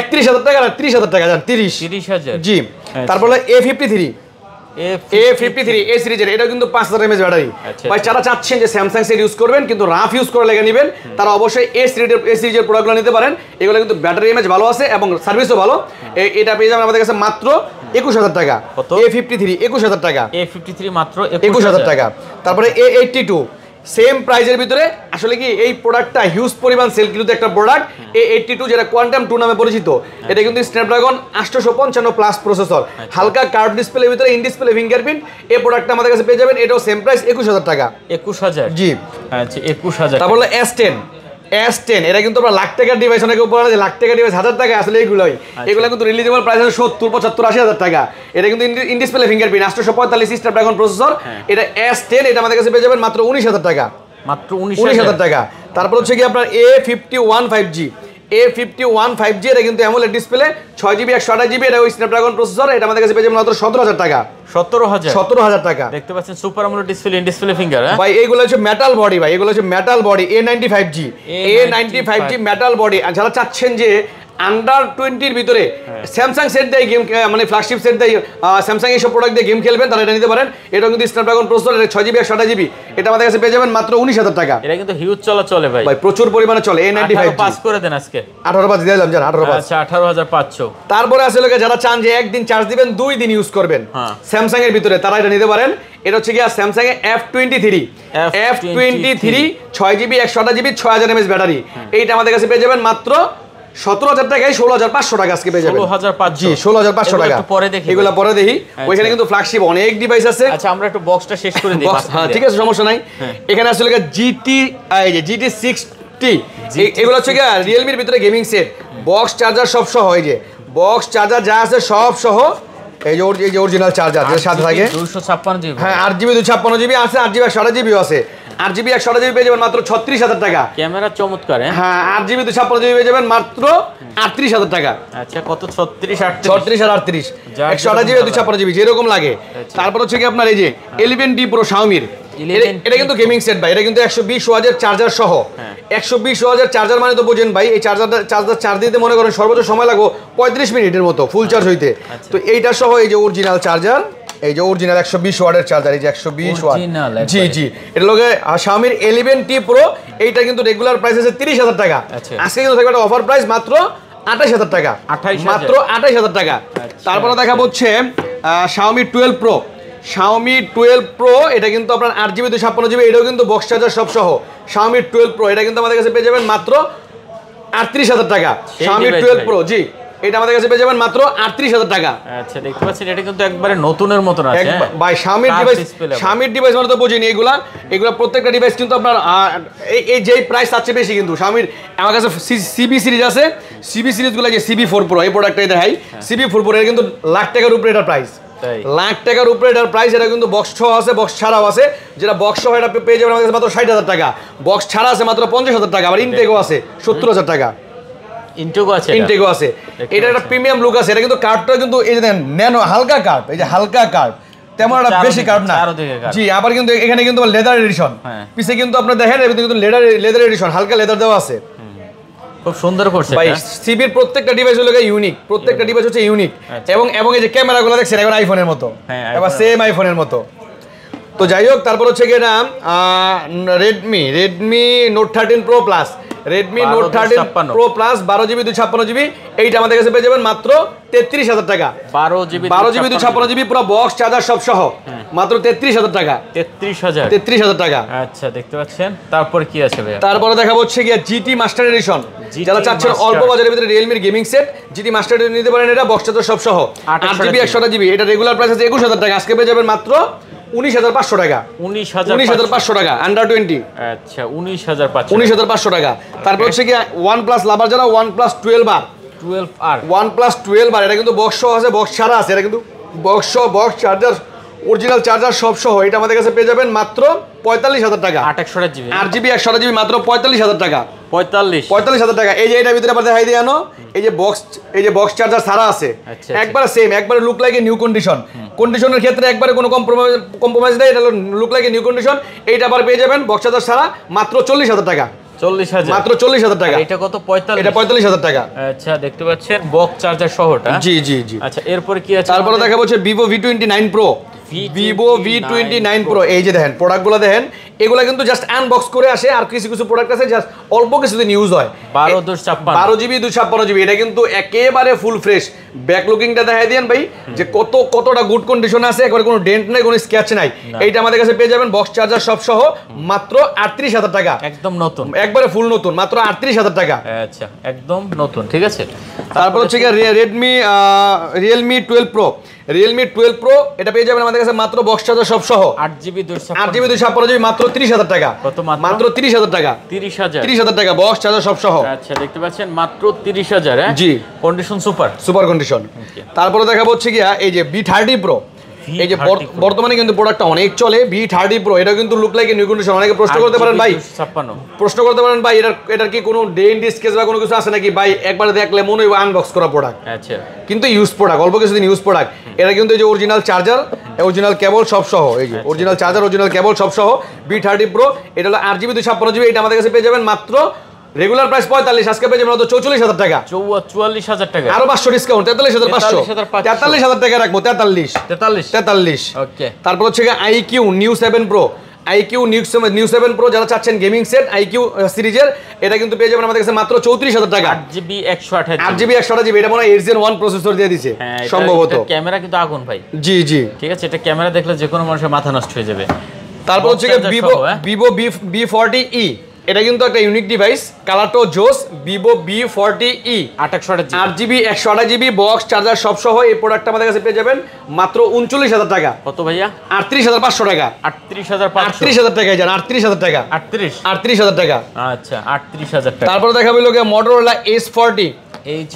একত্রিশ হাজার টাকা আর তিরিশ হাজার টাকা যান তিরিশ তিরিশ হাজার জি তারপরে A fifty three A fifty three A সিরিজের এটা কিন্তু পাঁচ হাজার আচ্ছা। যারা চাচ্ছেন যে স্যামসাং ইউজ করবেন কিন্তু রাফ ইউজ করে লেগে তারা অবশ্যই এ সিরিজের প্রোডাক্টগুলো নিতে পারেন এগুলো কিন্তু ব্যাটারি ভালো আছে এবং সার্ভিসও ভালো হ্যাঁ। এটা পেয়ে যাবেন আমাদের কাছে মাত্র একুশ হাজার টাকা এ ফিফটি থ্রি একুশ হাজার টাকা একুশ হাজার টাকা তারপরে এ টু সেম প্রাইজের ভিতরে আসলে কি এই প্রোডাক্টটা হিউজ পরিমাণ সেল কিন্তু একটা প্রোডাক্ট এ এইটটি টু যেটা কোয়ান্টাম টু নামে পরিচিত হ্যাঁ। এটা কিন্তু স্ন্যাপড্রাগন আটশোশো পঞ্চান্ন প্লাস আচ্ছা। প্রসেসর হালকা কার্ভ ডিসপ্লে ভিতরে ইন ডিসপ্লে ফিঙ্গারপ্রিন্ট এই প্রোডাক্টটা আমাদের কাছে পেয়ে যাবেন এটাও সেম প্রাইস একুশ হাজার টাকা একুশ হাজার জি আচ্ছা একুশ হাজার তারপর এস টেন এস টেন এটা কিন্তু আমরা লাখ টাকার ডিভাইস অনেকে উপর আছে লাখ টাকার ডিভাইস হাজার টাকা আসলে এইগুলোই আচ্ছা। এগুলো কিন্তু রিলিজেবল প্রাইস আছে সত্তর পঁচাত্তর আশি হাজার টাকা এটা কিন্তু ইনডিসপ্লে ফিঙ্গারপ্রিন্ট আটশোশো পঁয়তাল্লিশ স্ট্যাপড্রাগন প্রসেসর এটা এস টেন এটা আমাদের কাছে পেয়ে যাবেন মাত্র উনিশ হাজার টাকা মাত্র উনিশ হাজার টাকা তারপর হচ্ছে কি আপনার A fifty one five G A fifty one five G এটা কিন্তু অ্যামুলেট ডিসপ্লে ছয় জিবি একশো আঠাশ জিবি এটা ওই স্ন্যাপড্রাগন প্রসেসর এটা আমাদের কাছে পেয়ে যাবেন মাত্র সতেরো হাজার টাকা সতেরো হাজার সতেরো হাজার টাকা দেখতে পাচ্ছেন super AMOLED display display finger ভাই এগুলো হচ্ছে মেটাল বডি ভাই এগুলো হচ্ছে metal body A ninety five G A ninety five G metal body আর যারা চাচ্ছেন যে আন্ডার টোয়েন্টির ভিতরে স্যামসাং সেট দেয় গেম মানে ফ্ল্যাগশিপ সেট দেয় স্যামসাং এইসব প্রোডাক্ট দিয়ে গেম খেলবেন তাহলে এটা নিতে পারেন এটা কিন্তু স্ন্যাপড্রাগন প্রস্তুত এটা ছয় জিবি একশোটা জিবি এটা আমাদের কাছে পেয়ে যাবেন মাত্র উনিশ হাজার টাকা এটা কিন্তু হিউজ চলা চলে ভাই ভাই প্রচুর পরিমাণে চলে এ নাইনটি ফাইভ পাস করে দেন আজকে আঠারো পাঁচ দিয়ে দিলাম জান আঠারো পাঁচ আচ্ছা, আঠারো হাজার পাঁচশো তারপরে আসলে লোকে যারা চান যে একদিন চার্জ দিবেন দুই দিন ইউজ করবেন স্যামসাং এর ভিতরে তারা এটা নিতে পারেন এটা হচ্ছে কি স্যামসাং এর F twenty three F twenty three ছয় জিবি একশোটা জিবি ছয় হাজার এমএস ব্যাটারি এইটা আমাদের কাছে পেয়ে যাবেন মাত্র সতেরো আচ্ছা। আচ্ছা, হ্যাঁ, হ্যাঁ। হচ্ছে রিয়েলমির ভিতরে গেমিং সেট বক্স চার্জার সব সহ এই যে বক্স চার্জার যা আছে সব সহ এই যে অরিজিনাল চার্জার যেটা সাথে থাকে দুশো ছাপ্পান্ন জিবি হ্যাঁ আট জিবি দুশো ছাপ্পান্ন জিবি আছে আট জিবি সাড়ে জিবি আছে একশো পেয়ে যাবেন মাত্র ছত্রিশ হাজার টাকা ক্যামেরা চমৎকার হ্যাঁ, হ্যাঁ জিবি দুশো পেয়ে যাবেন মাত্র আটত্রিশ হাজার টাকা আচ্ছা কত ছত্রিশ ছত্রিশ আর আটত্রিশ একশো জিবি দুশো জিবি যেরকম লাগে আচ্ছা। তারপর হচ্ছে কি আপনার এই যে ডি হ্যাঁ। প্রো এটা কিন্তু গেমিং সেট ভাই এটা কিন্তু একশো বিশ ওয়াজের চার্জার সহ হ্যাঁ। একশো বিশ ওয়াজের চার্জার মানে তো বোঝেন ভাই এই চার্জারটা চার্জার চার্জ দিতে মনে করেন সর্বোচ্চ সময় লাগবো পঁয়ত্রিশ মিনিটের মতো ফুল চার্জ হইতে আচ্ছা। তো এইটা সহ এই যে অরিজিনাল চার্জার এই যে অরিজিনাল একশো বিশ ওয়ার্ডের চার্জার এই যে একশো বিশ ওয়ার্ড জি জি এটা লোকে স্বামীর এলিভেন টি প্রো এইটা কিন্তু রেগুলার প্রাইস আছে তিরিশ হাজার টাকা আচ্ছা। আজকে কিন্তু থাকবে অফার প্রাইস মাত্র আঠাইশ হাজার টাকা মাত্র আঠাইশ হাজার টাকা আচ্ছা। তারপরে দেখা হচ্ছে Xiaomi twelve pro Xiaomi twelve pro এটা কিন্তু আপনার আট জিবি দুই ছাপ্পান্ন জিবি এটাও কিন্তু বক্স চার্জার সব সহ শাওমি টুয়েলভ প্রো এটা কিন্তু আমাদের কাছে পেয়ে যাবেন মাত্র আটত্রিশ হাজার টাকা শাওমি টুয়েলভ প্রো জি এটা আমাদের কাছে পেয়ে যাবেন মাত্র টাকা আচ্ছা, হ্যাঁ? মানে প্রত্যেকটা ডিভাইস কিন্তু আপনার বেশি কিন্তু সিরিজ যে ফোর এই ফোর হ্যাঁ। কিন্তু লাখ টাকার উপরে প্রাইস লাখ টাকার উপরে প্রাইস এটা কিন্তু বক্স আছে বক্স ছাড়াও আছে যেটা বক্স এটা পেয়ে যাবেন আমাদের মাত্র ষাট হাজার টাকা বক্স ছাড়া আছে মাত্র পঞ্চাশ হাজার টাকা আছে সত্তর হাজার টাকা ইনটেকও আছে ইনটেকও আছে এটা একটা প্রিমিয়াম লুক আছে এটা কিন্তু কিন্তু এই যে ন্যানো হালকা এই যে হালকা তেমন একটা বেশি না জি আবার কিন্তু এখানে কিন্তু লেদার এডিশন হ্যাঁ। পিছে কিন্তু দেখেন কিন্তু লেদার লেদার এডিশন হালকা লেদার দেওয়া আছে খুব সুন্দর করছে ভাই সিবির প্রত্যেকটা ডিভাইস হলো ইউনিক প্রত্যেকটা ডিভাইস হচ্ছে ইউনিক আচ্ছা। এবং এবং এই যে ক্যামেরাগুলো দেখছেন এখন আইফোনের মতো হ্যাঁ, এবার সেম আইফোনের মতো তো যাই হোক তারপর হচ্ছে কি নাম Redmi Redmi note thirteen pro plus Redmi note thirteen pro plus বারো জিবি দুই ছাপ্পান্ন জিবি এইটা আমাদের কাছে পেয়ে যাবেন মাত্র তেত্রিশ হাজার টাকা বারো জিবি বারো জিবি দুই ছাপ্পান্ন জিবি পুরো বক্স চার্জার সব সহ হ্যাঁ। মাত্র তেত্রিশ হাজার টাকা তেত্রিশ হাজার তেত্রিশ হাজার টাকা আচ্ছা দেখতে পাচ্ছেন তারপর কি আছে তারপরে দেখা হচ্ছে গিয়ে জিটি মাস্টার এডিশন যারা চাচ্ছেন অল্প বাজারের ভিতরে রিয়েলমির gaming set GT master edition নিতে পারেন এটা বক্স চার্জার সব সহ আট জিবি একশো জিবি এটা রেগুলার প্রাইস আছে একুশ হাজার টাকা আজকে পেয়ে যাবেন মাত্র উনিশ হাজার পাঁচশো টাকা উনিশ হাজার উনিশ হাজার পাঁচশো টাকা আচ্ছা উনিশ হাজার উনিশ হাজার পাঁচশো টাকা তারপর হচ্ছে কি one plus lover one plus twelve R twelve R one plus twelve R এটা কিন্তু বক্স আছে বক্স ছাড়া আছে এটা কিন্তু box box charger original charger সব সহ এটা আমাদের কাছে পেয়ে যাবেন মাত্র পঁয়তাল্লিশ হাজার টাকা আট একশো আট জিবি একশো জিবি মাত্র পঁয়তাল্লিশ হাজার টাকা পঁয়তাল্লিশ পঁয়তাল্লিশ হাজার টাকা এই যে এটার ভিতরে আবার দেখাই দিয়ে আনো এই যে বক্স এই যে বক্স চার্জার সারা আছে একবার সেম একবার লুক লাগে নিউ কন্ডিশন কন্ডিশনের ক্ষেত্রে একবারে কোনো কম্প্রোমাইজ কম্প্রোমাইজ নেই এটা লুক লাগে নিউ কন্ডিশন এইটা আবার পেয়ে যাবেন বক্স চার্জার সারা মাত্র চল্লিশ হাজার টাকা মাত্র চল্লিশ হাজার টাকা এটা কত পঁয়তাল্লিশ এটা পঁয়তাল্লিশ হাজার টাকা আচ্ছা দেখতে পাচ্ছেন বক চার্জার সহটা জি জি জি আচ্ছা এরপর কি আছে তারপরে দেখা যাচ্ছে Vivo V twenty nine pro Vivo V twenty nine pro এই যে দেখেন প্রোডাক্টগুলো দেখেন এগুলো কিন্তু জাস্ট আনবক্স করে আসে আর কিছু কিছু প্রোডাক্ট আছে জাস্ট অল্প কিছুদিন ইউজ হয় বারো দুশো ছাপ্পান্ন বারো জিবি দুশো ছাপ্পান্ন জিবি এটা কিন্তু একেবারে ফুল ফ্রেশ ব্যাক লুকিংটা দেখাই দিন ভাই যে কত কতটা গুড কন্ডিশন আছে একবার কোনো ডেন্ট নাই কোনো স্ক্যাচ নাই এইটা আমাদের কাছে পেয়ে যাবেন বক্স চার্জার সব সহ মাত্র আটত্রিশ হাজার টাকা একদম নতুন একবারে ফুল নতুন মাত্র আটত্রিশ হাজার টাকা আচ্ছা একদম নতুন ঠিক আছে তারপর হচ্ছে Redmi Realme twelve pro Realme twelve pro এটা পেয়ে যাবেন আমাদের আমাদের কাছে মাত্র বক্স চার্জার সব সহ আট জিবি আট জিবি মাত্র তিরিশ হাজার টাকা মাত্র তিরিশ হাজার টাকা তিরিশ হাজার তিরিশ হাজার টাকা বক্স চার্জার সব সহ আচ্ছা দেখতে পাচ্ছেন মাত্র তিরিশ হাজার হ্যাঁ? জি কন্ডিশন সুপার সুপার কন্ডিশন তারপরে দেখাবো হচ্ছে কি এই যে বি থার্টি প্রো এই যে বর্তমানে কিন্তু প্রোডাক্টটা অনেক চলে বি থার্টি প্রো এটা কিন্তু লুক লাইক নিউ কন্ডিশন অনেকে প্রশ্ন করতে পারেন ভাই প্রশ্ন করতে পারেন ভাই এটার এটার কি কোনো ডেন ডিসকেস বা কোনো কিছু আছে নাকি ভাই একবার দেখলে মনে হয় আনবক্স করা প্রোডাক্ট আচ্ছা কিন্তু ইউজ প্রোডাক্ট অল্প কিছুদিন ইউজ প্রোডাক্ট এটা কিন্তু এই যে অরিজিনাল চার্জার অরিজিনাল কেবল সব সহ এই যে অরিজিনাল চার্জার অরিজিনাল কেবল সব সহ বি থার্টি প্রো এটা হলো আট জিবি দুই ছাপ্পান্ন জিবি এটা আমাদের কাছে পেয়ে যাবেন মাত্র রেগুলার প্রাইস পঁয়তাল্লিশ আজকে পেয়ে যাবেন হয়তো চৌচল্লিশ হাজার টাকা চুয়াল্লিশ হাজার টাকা আরো পাঁচশো ডিসকাউন্ট তেতাল্লিশ হাজার পাঁচশো তেতাল্লিশ হাজার টাকা রাখবো তেতাল্লিশ তেতাল্লিশ তেতাল্লিশ ওকে তারপর হচ্ছে iQOO neo seven pro iQOO news neo seven pro যারা চাচ্ছেন গেমিং সেট আইকিউ সিরিজের এটা কিন্তু পেয়ে যাবেন আমাদের কাছে মাত্র চৌত্রিশ হাজার টাকা জিবি একশো আঠাশ জিবি একশো এটা মনে হয় এইট ওয়ান প্রসেসর দিয়ে দিছে হ্যাঁ, সম্ভবত ক্যামেরা কিন্তু আগুন ভাই জি জি ঠিক আছে এটা ক্যামেরা দেখলে যে কোনো মানুষের মাথা নষ্ট হয়ে যাবে তারপর হচ্ছে Vivo Vivo B B E এটা কিন্তু একটা ইউনিক ডিভাইস কালারটো জোস ভিভো বি ফর্টি ই একশো আট জিবি একশো আট জিবি বক্স চার্জার সব সহ এই প্রোডাক্ট আমাদের কাছে পেয়ে যাবেন মাত্র উনচল্লিশ হাজার টাকা কত ভাইয়া আটত্রিশ হাজার পাঁচশো টাকা আটত্রিশ হাজার আটত্রিশ হাজার টাকা যান আটত্রিশ হাজার টাকা আটত্রিশ আটত্রিশ হাজার টাকা আচ্ছা আটত্রিশ হাজার টাকা তারপরে দেখা হইল Motorola S forty H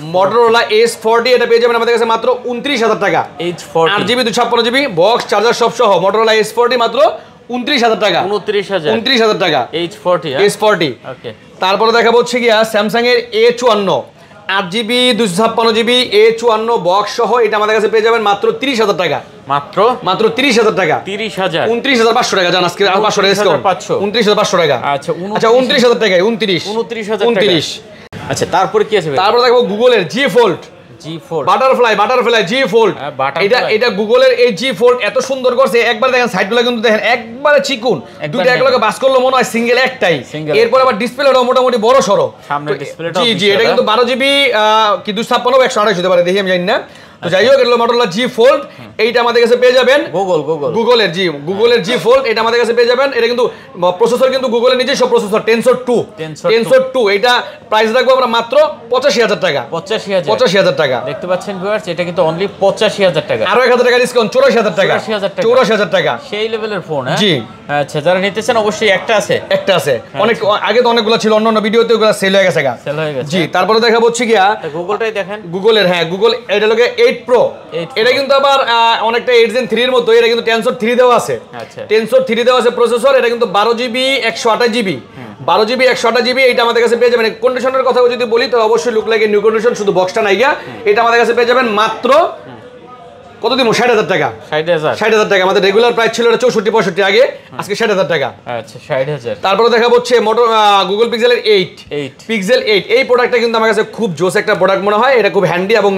S forty এটা পেয়ে যাবেন কাছে মাত্র উনত্রিশ হাজার টাকা এইচ ফোর আট জিবি দুশো ছাপ্পান্ন জিবি বক্স চার্জার সবসহ সহ এস ফোরটি মাত্র উনত্রিশ হাজার টাকা হ্যাঁ? তারপরে দেখাবো হচ্ছে গিয়া স্যামসাং এর এ চুয়ান্ন আট জিবি দুশো ছাপ্পান্ন জিবি এ চুয়ান্ন বক্স সহ এটা আমাদের কাছে পেয়ে যাবেন মাত্র তিরিশ হাজার টাকা মাত্র মাত্র তিরিশ হাজার টাকা তিরিশ হাজার উনত্রিশ হাজার পাঁচশো টাকা পাঁচশো টাকা উনত্রিশ হাজার পাঁচশো টাকা আচ্ছা, আচ্ছা, উনত্রিশ হাজার টাকা উনত্রিশ হাজার উনত্রিশ আচ্ছা তারপরে কি আছে তারপরে দেখবো গুগলের জি ফোল্ড গুগলের হ্যাঁ, এই জি ফোল্ড এত সুন্দর করছে একবার দেখেন সাইডগুলো কিন্তু দেখেন একবারে চিকুন দুটো একলগে বাস করলো মনে হয় সিঙ্গেল একটাই এরপর আবার ডিসপ্লেটাও মোটামুটি বড় সরো জি জি এটা হ্যাঁ। কিন্তু বারো জিবি কি দুশো ছাপ্পান্ন একশো আঠাশ হতে পারে দেখি আমি জানি না যাই হোক এটা মোটরলা জি ফোল্ড এইটা আমাদের কাছে পেয়ে যাবেন গুগল গুগল গুগলের জি গুগলের জি ফোল্ড এটা আমাদের কাছে পেয়ে যাবেন এটা কিন্তু প্রসেসর কিন্তু গুগলের নিজস্ব processor Tensor two Tensor two এটা প্রাইস রাখবো আমরা মাত্র পঁচাশি হাজার টাকা পঁচাশি হাজার পঁচাশি হাজার টাকা দেখতে পাচ্ছেন ভিউয়ার্স এটা কিন্তু অনলি পঁচাশি হাজার টাকা আরো এক হাজার টাকা ডিসকাউন্ট চৌরাশি হাজার টাকা চৌরাশি হাজার টাকা সেই লেভেলের ফোন হ্যাঁ? জি আচ্ছা যারা নিতেছেন অবশ্যই একটা আছে একটা আছে হ্যাঁ। অনেক আগে তো অনেকগুলো ছিল অন্য অন্য ভিডিওতে ওগুলো সেল হয়ে গেছে গা সেল হয়ে গেছে জি তারপরে দেখা হচ্ছে গিয়া গুগলটাই দেখেন গুগলের হ্যাঁ গুগল এটা লোকে এই মতো এটা কিন্তু টেনসর থ্রি দেওয়া আছে টেনসর আচ্ছা। থ্রি দেওয়া আছে প্রসেসর এটা কিন্তু বারো জিবি একশো জিবি বারো জিবি একশো আটা জিবি এটা আমাদের কাছে পেয়ে যাবেন কন্ডিশনের কথা যদি বলি তো অবশ্যই লুক লাগে নিউ কন্ডিশন শুধু বক্সটা নাই গিয়া এটা আমাদের কাছে পেয়ে যাবেন মাত্র কত দিব ষাট হাজার টাকা ষাট হাজার টাকা আমাদের রেগুলার প্রাইস ছিল চৌষট্টি পঁয়ষট্টি আগে আজকে ষাট হাজার টাকা আচ্ছা, তারপরে দেখা হচ্ছে গুগল পিক্সেলের এইট পিক্সেল এইট এই প্রোডাক্টটা কিন্তু আমার কাছে খুব জোস একটা প্রোডাক্ট মনে হয় এটা খুব হ্যান্ডি এবং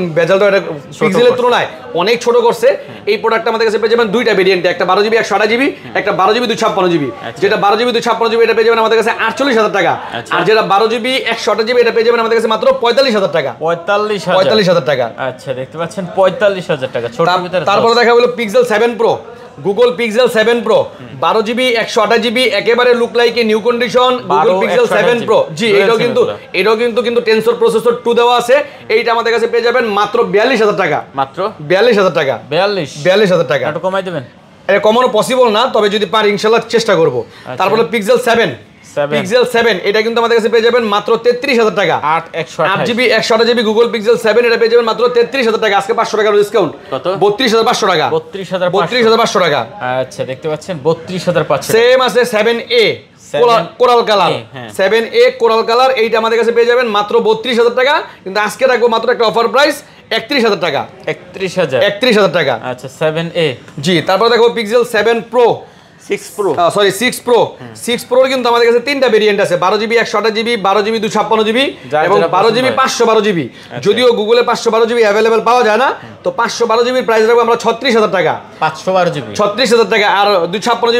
এটা পিক্সেলের তুলনায় অনেক ছোট করছে হ্যাঁ। এই প্রোডাক্টটা আমাদের কাছে পেয়ে দুইটা ভেরিয়েন্ট একটা বারো জিবি একশো জিবি হ্যাঁ। একটা বারো জিবি দুই ছাপ্পান্ন জিবি আচ্ছা। যেটা বারো জিবি দুই ছাপ্পান্ন জিবি এটা পেয়ে যাবেন আমাদের কাছে আটচল্লিশ হাজার টাকা আচ্ছা। আর যেটা বারো জিবি একশো জিবি এটা পেয়ে যাবেন আমাদের কাছে মাত্র পঁয়তাল্লিশ হাজার টাকা পঁয়তাল্লিশ পঁয়তাল্লিশ হাজার টাকা আচ্ছা দেখতে পাচ্ছেন পঁয়তাল্লিশ হাজার টাকা ছোট তারপরে দেখা গেল Pixel seven pro Google Pixel seven pro বারো জিবি একশো আঠাশ জিবি একেবারে look like new condition Google Pixel seven pro জি এটাও কিন্তু এটাও কিন্তু কিন্তু টেনসর প্রসেসর টু দেওয়া আছে এইটা আমাদের কাছে পেয়ে যাবেন মাত্র বিয়াল্লিশ হাজার টাকা মাত্র বিয়াল্লিশ হাজার টাকা বিয়াল্লিশ বিয়াল্লিশ হাজার টাকা একটু কমাই দেবেন এটা কমানো পসিবল না তবে যদি পারি ইনশাল্লাহ চেষ্টা করব তারপরে পিক্সেল সেভেন পিক্সেল সেভেন এটা কিন্তু আমাদের কাছে পেয়ে যাবেন মাত্র তেত্রিশ হাজার টাকা আট জিবি একশো গুগল পিক্সেল সেভেন এটা পেয়ে যাবেন মাত্র তেত্রিশ হাজার টাকা আজকে পাঁচশো টাকার ডিসকাউন্ট বত্রিশ হাজার পাঁচশো টাকা বত্রিশ হাজার পাঁচশো টাকা আচ্ছা দেখতে পাচ্ছেন বত্রিশ সেম আছে seven A coral colour seven হ্যাঁ। এ কোরাল কালার এইটা আমাদের কাছে পেয়ে যাবেন মাত্র বত্রিশ হাজার টাকা কিন্তু আজকে রাখবো মাত্র একটা অফার প্রাইস একত্রিশ হাজার টাকা একত্রিশ হাজার একত্রিশ হাজার টাকা আচ্ছা সেভেন এ জি তারপর দেখো পিক্সেল সেভেন প্রো পাঁচশো বারো জিবি আচ্ছা। রাখবো আমরা হাজার টাকা পাঁচশো বারো জিবি ছত্রিশ হাজার টাকা আর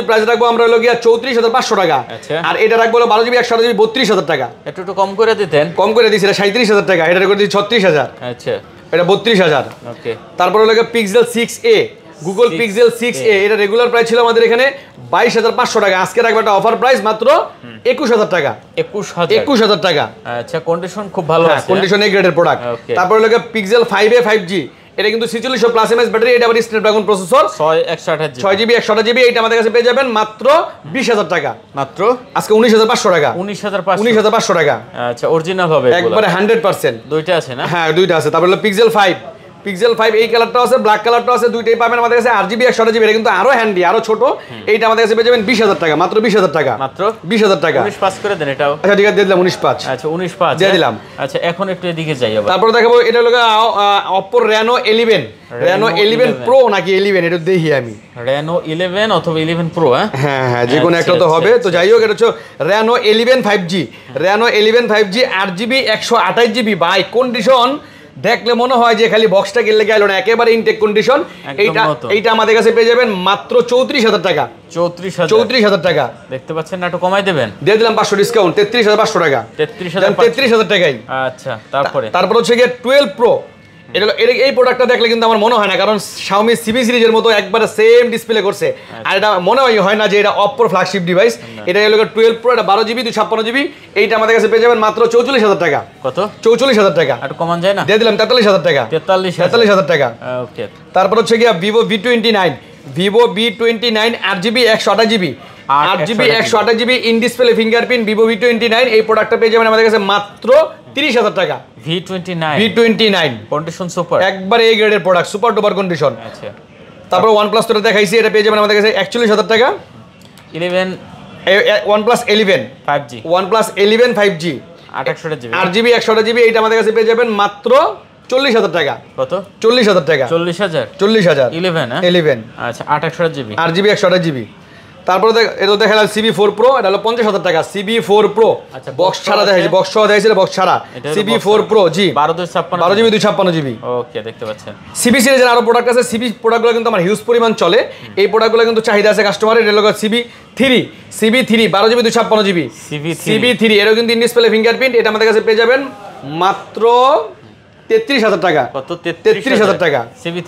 জিবি রাখবো আমরা চৌত্রিশ হাজার পাঁচশো টাকা আচ্ছা। আর এটা রাখবো বারো জিবি একশো জিবি বত্রিশ হাজার টাকা কম করে কম করে হাজার টাকা এটা দিচ্ছি ছত্রিশ হাজার আচ্ছা। এটা বত্রিশ হাজার তারপরে হলো Pixel six A Google Pixel six A এটা রেগুলার প্রাইস ছিল আমাদের এখানে বাইশ হাজার পাঁচশো টাকা আজকে রাখবে একটা অফার প্রাইস মাত্র একুশ হাজার টাকা একুশ একুশ হাজার টাকা আচ্ছা কন্ডিশন খুব ভালো কন্ডিশন এ গ্রেডের প্রোডাক্ট তারপরে হলো Pixel five A five G এটা কিন্তু ছিচল্লিশশো প্লাস এমএস ব্যাটারি এটা আবার স্ন্যাপড্রাগন প্রসেসর 6 ছয় জিবি একশো জিবি এটা আমাদের কাছে পেয়ে যাবেন মাত্র বিশ হাজার টাকা মাত্র আজকে উনিশ হাজার পাঁচশো টাকা উনিশ হাজার উনিশ হাজার পাঁচশো টাকা আচ্ছা অরিজিনাল হবে একবারে হান্ড্রেড পার্সেন্ট দুইটা আছে না হ্যাঁ দুইটা আছে তারপরে পিক্সেল ফাইভ পিক্সেল ফাইভ এই কালারটা আছে ব্ল্যাক কালারটা আছে দুইটাই পাবেন আমাদের কাছে আর জিবি একশো জিবি কিন্তু আরো হ্যান্ডি আরো ছোট এইটা আমাদের কাছে পেয়ে যাবেন বিশ হাজার টাকা মাত্র বিশ হাজার টাকা মাত্র বিশ হাজার টাকা উনিশ পাঁচ করে দেন এটাও আচ্ছা ঠিক আছে দিলাম উনিশ পাঁচ আচ্ছা উনিশ পাঁচ দিয়ে হ্যাঁ? দিলাম আচ্ছা এখন একটু এদিকে যাই তারপর দেখাবো এটা হলো অপর Reno eleven Reno eleven pro নাকি এলিভেন এটা দেখি আমি র্যানো ইলেভেন অথবা ইলেভেন প্রো হ্যাঁ? হ্যাঁ হ্যাঁ যে কোনো আচ্ছা, একটা তো আচ্ছা, হবে তো আচ্ছা। যাই হোক এটা হচ্ছে Reno eleven five G Reno eleven five G আট জিবি একশো আঠাশ জিবি বাই কন্ডিশন দেখলে মনে হয় যে খালি বক্সটা কিনলে গেল না একেবারে ইনটেক কন্ডিশন এইটা এইটা আমাদের কাছে পেয়ে যাবেন মাত্র চৌত্রিশ হাজার টাকা চৌত্রিশ চৌত্রিশ হাজার টাকা দেখতে পাচ্ছেন না একটু কমাই দেবেন দিয়ে দিলাম পাঁচশো ডিসকাউন্ট তেত্রিশ হাজার পাঁচশো টাকা তেত্রিশ হাজার টাকাই আচ্ছা তারপরে তারপর হচ্ছে গিয়ে টুয়েলভ প্রো এটা এই প্রোডাক্টটা দেখলে কিন্তু আমার মনে হয় না কারণ সিবি সিরিজের মতো একবার সেম ডিসপ্লে করছে আচ্ছা। আর এটা মনে হয় না যে এটা অপর ফ্ল্যাগশিপ ডিভাইস এটা হলো 12 Pro এটা 12 GB 256 এইটা আমাদের কাছে পেয়ে যাবেন মাত্র হাজার টাকা কত হাজার টাকা একটু কমান যায় না দিয়ে দিলাম হাজার টাকা 43 43000 টাকা ওকে তারপর হচ্ছে গিয়া Vivo V29 Vivo V29 8GB 128GB আট জিবি একশো আঠাশ GB in display fingerprint Vivo V twenty nine এই প্রোডাক্টটা পেয়ে যাবেন আমাদের কাছে মাত্র তিরিশ হাজার টাকা V twenty nine V twenty nine condition super একবার এ গ্রেডের প্রোডাক্ট সুপার ডুপার কন্ডিশন আচ্ছা তারপর ওয়ান প্লাস তো দেখাইছি এটা পেয়ে যাবেন আমাদের কাছে একচল্লিশ হাজার টাকা eleven one plus eleven five G one plus eleven five G আট জিবি একশোটা জিবি এইটা আমাদের কাছে পেয়ে যাবেন মাত্র চল্লিশ হাজার টাকা কত চল্লিশ হাজার টাকা চল্লিশ হাজার চল্লিশ হাজার ইলেভেন ইলেভেন হ্যাঁ? আচ্ছা আট একশোটা জিবি আট জিবি একশোটা জিবি তারপরে এটা দেখালাম সিবি ফোর প্রো এটা হলো পঞ্চাশ হাজার টাকা সিবি ফোর প্রো বক্স ছাড়া দেখেছি বক্স সহ দেখাইছিল বক্স ছাড়া সিবি ফোর প্রো জি বারো দুই ছাপ্পান্ন বারো জিবি দুই ছাপ্পান্ন জিবি ওকে দেখতে পাচ্ছেন সিবি সিরিজের আরো প্রোডাক্ট আছে সিবি প্রোডাক্টগুলো কিন্তু আমার হিউজ পরিমাণ চলে এই প্রোডাক্টগুলো কিন্তু চাহিদা আছে কাস্টমারের এটা লোকের সিবি থ্রি সিবি থ্রি বারো জিবি দুই ছাপ্পান্ন জিবি সিবি থ্রি এরও কিন্তু ইন ডিসপ্লে ফিঙ্গারপ্রিন্ট এটা আমাদের কাছে পেয়ে যাবেন মাত্র আচ্ছা, সামনে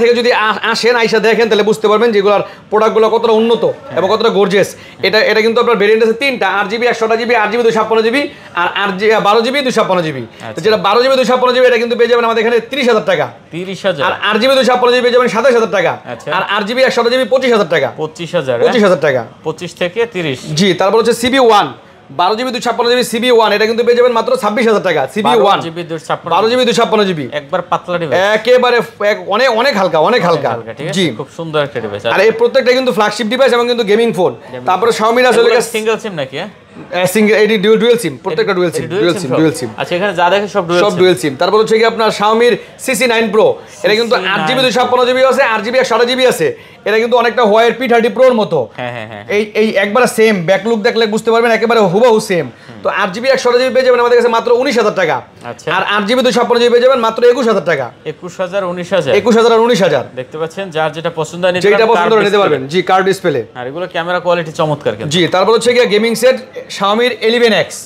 থেকে যদি আসেন আইসা দেখেন তাহলে বুঝতে পারবেন যেগুলোর প্রোডাক্টগুলো কতটা উন্নত হ্যাঁ। এবং কতটা গর্জিয়াস এটা এটা কিন্তু আপনার ভেরিয়েন্ট আছে তিনটা আট জিবি একশোটা জিবি আট জিবি দুশো ছাপ্পান্ন জিবি আর জি বারো জিবি দুশো ছাপ্পান্ন জিবি আচ্ছা। যেটা বারো জিবি দুশো জিবি এটা কিন্তু পেয়ে যাবেন আমাদের এখানে তিরিশ হাজার টাকা আর আর আট জিবি দুশো ছাপ্পান্ন জিবি পেয়ে যাবেন সাতাশ হাজার টাকা আচ্ছা। আর আর জিবি একশোটা জিবি পঁচিশ হাজার টাকা পঁচিশ হাজার ওয়ান হ্যাঁ? এটা কিন্তু পেয়ে যাবেন মাত্র ছাব্বিশ হাজার টাকা সিবি ওয়ান জিবি বারো জিবি দুই ছাপ্পান্ন একবার পাতলা একেবারে অনেক অনেক হালকা অনেক হালকা আর এই প্রত্যেকটা কিন্তু ফ্ল্যাগশিপ ডিভাইস এবং কিন্তু গেমিং ফোন তারপরে শাওমির আসলে সিঙ্গেল সিঙ্গেল এটি ডুয়েল সিম প্রত্যেকটা dual SIM dual SIM dual SIM আচ্ছা এখানে যা দেখে সব ডুয়েল সব ডুয়েল সিম তারপর হচ্ছে কি আপনার শাওমির সিসি নাইন প্রো এটা কিন্তু আট জিবি আছে আট জিবি আছে এটা কিন্তু অনেকটা হোয়াইট পি থার্টি প্রোর মতো হ্যাঁ, হ্যাঁ, হ্যাঁ। এই এই একবারে সেম ব্যাকলুক দেখলে বুঝতে পারবেন একেবারে হুবহু সেম তো আট জিবি পেয়ে যাবেন আমাদের কাছে মাত্র উনিশ হাজার টাকা আচ্ছা। আর আট জিবি দুই ছাপ্পান্ন পেয়ে যাবেন মাত্র একুশ হাজার টাকা একুশ হাজার উনিশ হাজার একুশ হাজার উনিশ হাজার দেখতে পাচ্ছেন যার যেটা পছন্দ যেটা পছন্দ নিতে পারবেন জি কার্ড ডিসপ্লে আর এগুলো ক্যামেরা কোয়ালিটি চমৎকার জি তারপর হচ্ছে কি গেমিং সেট স্বামীর এলিভেন এক্স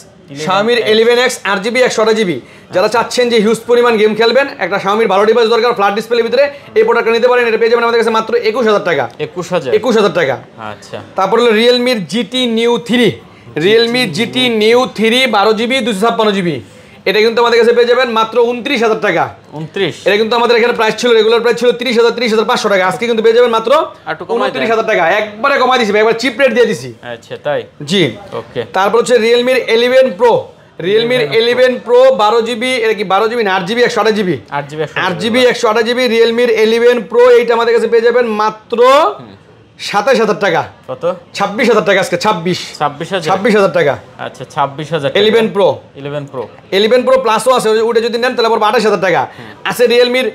স্বামীর এলিভেন এক্স আট জিবি একশোটা জিবি যারা চাচ্ছেন যে হিউজ পরিমাণ গেম খেলবেন একটা স্বামীর ভালো ডিভাইস দরকার ফ্ল্যাট ডিসপ্লে ভিতরে এই প্রোডাক্টটা নিতে পারেন এটা পেয়ে যাবেন আমাদের কাছে মাত্র একুশ হাজার টাকা একুশ হাজার একুশ হাজার টাকা আচ্ছা তারপর হলো রিয়েলমির GT neo three Realme GT neo three বারো জিবি দুশো ছাপ্পান্ন জিবি এটা কিন্তু আমাদের কাছে পেয়ে যাবেন মাত্র উনত্রিশ হাজার টাকা উনত্রিশ এটা কিন্তু আমাদের এখানে প্রাইস ছিল রেগুলার প্রাইস ছিল ত্রিশ হাজার ত্রিশ হাজার পাঁচশো টাকা আজকে কিন্তু পেয়ে যাবেন মাত্র উনত্রিশ হাজার টাকা একবারে কমাই দিছি একবার চিপ রেট দিয়ে দিছি আচ্ছা তাই জি ওকে তারপর হচ্ছে রিয়েলমির এলিভেন প্রো রিয়েলমির এলিভেন প্রো বারো জিবি এটা কি বারো জিবি না আট জিবি একশো আঠাশ জিবি আট জিবি আট জিবি একশো আট জিবি রিয়েলমির এলিভেন প্রো এইটা আমাদের কাছে পেয়ে যাবেন মাত্র সাতাশ হাজার টাকা কত ছাব্বিশ হাজার টাকা আজকে ছাব্বিশ ছাব্বিশ ছাব্বিশ হাজার টাকা আচ্ছা ছাব্বিশ হাজার eleven pro eleven pro eleven pro প্লাসও আছে ওটা যদি নেন তাহলে পড়বে আঠাশ হাজার টাকা আছে রিয়েলমির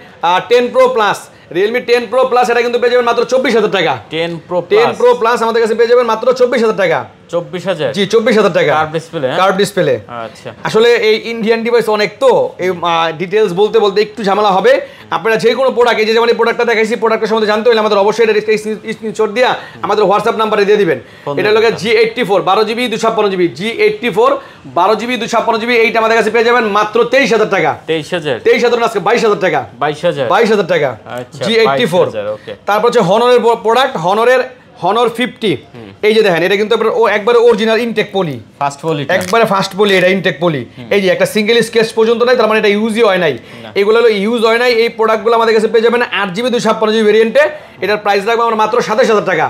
ten pro plus Realme ten pro plus এটা কিন্তু পেয়ে যাবেন মাত্র চব্বিশ হাজার টাকা ten pro ten pro plus আমাদের কাছে পেয়ে যাবেন মাত্র চব্বিশ হাজার টাকা 24000 জি টাকা হ্যাঁ? আচ্ছা। আসলে এই ইন্ডিয়ান ডিভাইস অনেক তো এই বলতে বলতে একটু ঝামেলা হবে আপনারা যে কোনো প্রোডাক্ট এই যে যেমন প্রোডাক্টটা দেখাইছি প্রোডাক্টের সম্বন্ধে জানতে হলে আমাদের অবশ্যই এটা স্ক্রিনশট দিয়া আমাদের হোয়াটসঅ্যাপ নাম্বারে দিয়ে দিবেন এটা হলো জি এইটটি ফোর বারো জিবি দুশো জিবি জি এইটটি ফোর বারো জিবি দুশো ছাপ্পান্ন জিবি এইটা আমাদের কাছে পেয়ে যাবেন মাত্র তেইশ হাজার টাকা তেইশ হাজার তেইশ হাজার আজকে বাইশ হাজার টাকা বাইশ হাজার বাইশ হাজার টাকা জি এইটটি ফোর তারপর হচ্ছে হনরের প্রোডাক্ট হনরের হনর ফিফটি এই যে দেখেন এটা কিন্তু ও একবারে অরিজিনাল ইনটেক পলি ফাস্ট পলি একবারে ফাস্ট পলি এটা ইনটেক পলি এই যে একটা সিঙ্গেল স্কেচ পর্যন্ত নাই তার মানে এটা ইউজই হয় নাই এগুলো হলো ইউজ হয় নাই এই প্রোডাক্টগুলো আমাদের কাছে পেয়ে যাবেন আট জিবি দুই ছাপ্পান্ন জিবি ভেরিয়েন্টে এটার প্রাইস লাগবে আমার মাত্র সাতাশ হাজার টাকা